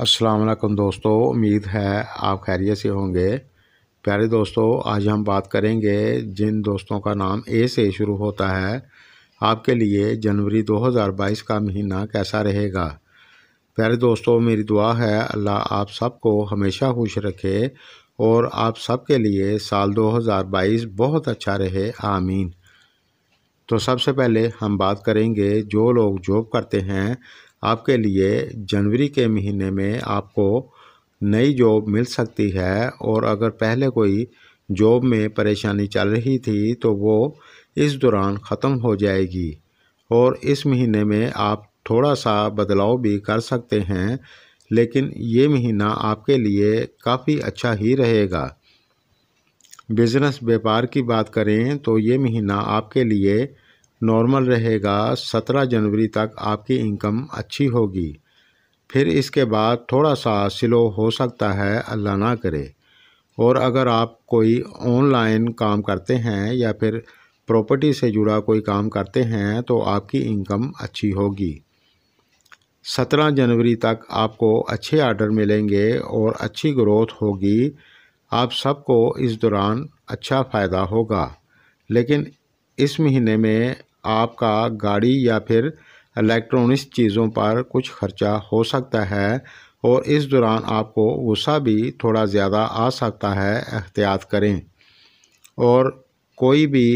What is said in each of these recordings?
असलकम दोस्तों उम्मीद है आप खैरियत से होंगे प्यारे दोस्तों आज हम बात करेंगे जिन दोस्तों का नाम ए से शुरू होता है आपके लिए जनवरी 2022 का महीना कैसा रहेगा प्यारे दोस्तों मेरी दुआ है अल्लाह आप सबको हमेशा खुश रखे और आप सबके लिए साल 2022 बहुत अच्छा रहे आमीन तो सबसे पहले हम बात करेंगे जो लोग जॉब करते हैं आपके लिए जनवरी के महीने में आपको नई जॉब मिल सकती है और अगर पहले कोई जॉब में परेशानी चल रही थी तो वो इस दौरान ख़त्म हो जाएगी और इस महीने में आप थोड़ा सा बदलाव भी कर सकते हैं लेकिन ये महीना आपके लिए काफ़ी अच्छा ही रहेगा बिज़नेस व्यापार की बात करें तो ये महीना आपके लिए नॉर्मल रहेगा सत्रह जनवरी तक आपकी इनकम अच्छी होगी फिर इसके बाद थोड़ा सा स्लो हो सकता है अल्लाह ना करे और अगर आप कोई ऑनलाइन काम करते हैं या फिर प्रॉपर्टी से जुड़ा कोई काम करते हैं तो आपकी इनकम अच्छी होगी सत्रह जनवरी तक आपको अच्छे आर्डर मिलेंगे और अच्छी ग्रोथ होगी आप सबको इस दौरान अच्छा फ़ायदा होगा लेकिन इस महीने में आपका गाड़ी या फिर इलेक्ट्रॉनिक्स चीज़ों पर कुछ खर्चा हो सकता है और इस दौरान आपको गुस्सा भी थोड़ा ज़्यादा आ सकता है एहतियात करें और कोई भी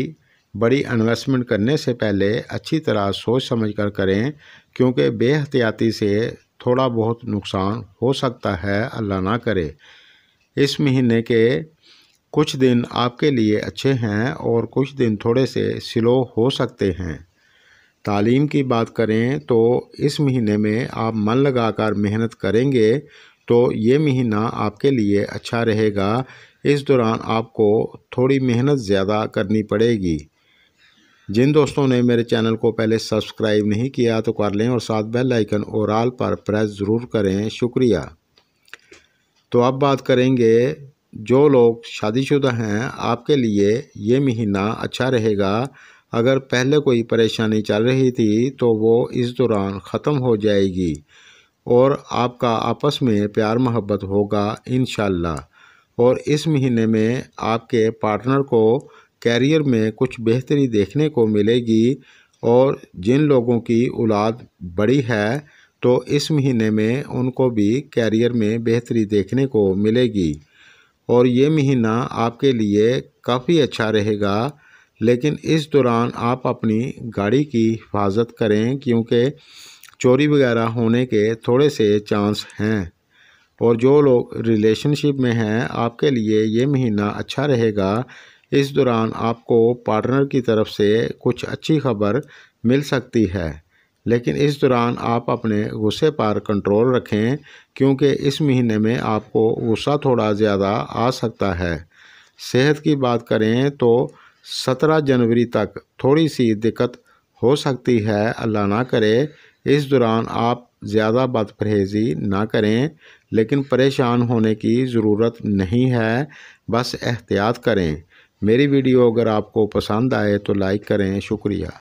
बड़ी इन्वेस्टमेंट करने से पहले अच्छी तरह सोच समझ कर करें क्योंकि बेहतियाती से थोड़ा बहुत नुकसान हो सकता है अल्लाह ना करे इस महीने के कुछ दिन आपके लिए अच्छे हैं और कुछ दिन थोड़े से स्लो हो सकते हैं तालीम की बात करें तो इस महीने में आप मन लगाकर मेहनत करेंगे तो ये महीना आपके लिए अच्छा रहेगा इस दौरान आपको थोड़ी मेहनत ज़्यादा करनी पड़ेगी जिन दोस्तों ने मेरे चैनल को पहले सब्सक्राइब नहीं किया तो कर लें और साथ बेल आइकन और आल पर प्रेस ज़रूर करें शुक्रिया तो अब बात करेंगे जो लोग शादीशुदा हैं आपके लिए ये महीना अच्छा रहेगा अगर पहले कोई परेशानी चल रही थी तो वो इस दौरान ख़त्म हो जाएगी और आपका आपस में प्यार मोहब्बत होगा इन और इस महीने में आपके पार्टनर को कैरियर में कुछ बेहतरी देखने को मिलेगी और जिन लोगों की औलाद बड़ी है तो इस महीने में उनको भी कैरियर में बेहतरी देखने को मिलेगी और ये महीना आपके लिए काफ़ी अच्छा रहेगा लेकिन इस दौरान आप अपनी गाड़ी की हिफाजत करें क्योंकि चोरी वगैरह होने के थोड़े से चांस हैं और जो लोग रिलेशनशिप में हैं आपके लिए ये महीना अच्छा रहेगा इस दौरान आपको पार्टनर की तरफ से कुछ अच्छी खबर मिल सकती है लेकिन इस दौरान आप अपने गुस्से पर कंट्रोल रखें क्योंकि इस महीने में आपको गुस्सा थोड़ा ज़्यादा आ सकता है सेहत की बात करें तो 17 जनवरी तक थोड़ी सी दिक्कत हो सकती है अल्लाह ना करे इस दौरान आप ज़्यादा परहेज़ी ना करें लेकिन परेशान होने की ज़रूरत नहीं है बस एहतियात करें मेरी वीडियो अगर आपको पसंद आए तो लाइक करें शुक्रिया